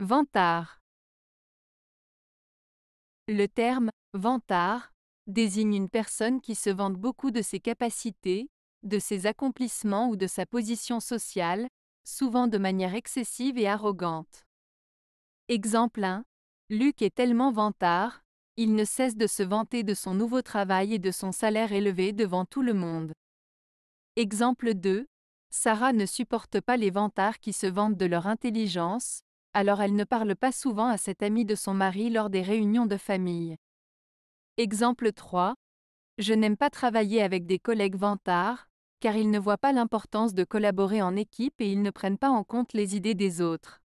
Vantard. Le terme vantard désigne une personne qui se vante beaucoup de ses capacités, de ses accomplissements ou de sa position sociale, souvent de manière excessive et arrogante. Exemple 1. Luc est tellement vantard, il ne cesse de se vanter de son nouveau travail et de son salaire élevé devant tout le monde. Exemple 2. Sarah ne supporte pas les vantards qui se vantent de leur intelligence, alors elle ne parle pas souvent à cet ami de son mari lors des réunions de famille. Exemple 3. Je n'aime pas travailler avec des collègues vantards, car ils ne voient pas l'importance de collaborer en équipe et ils ne prennent pas en compte les idées des autres.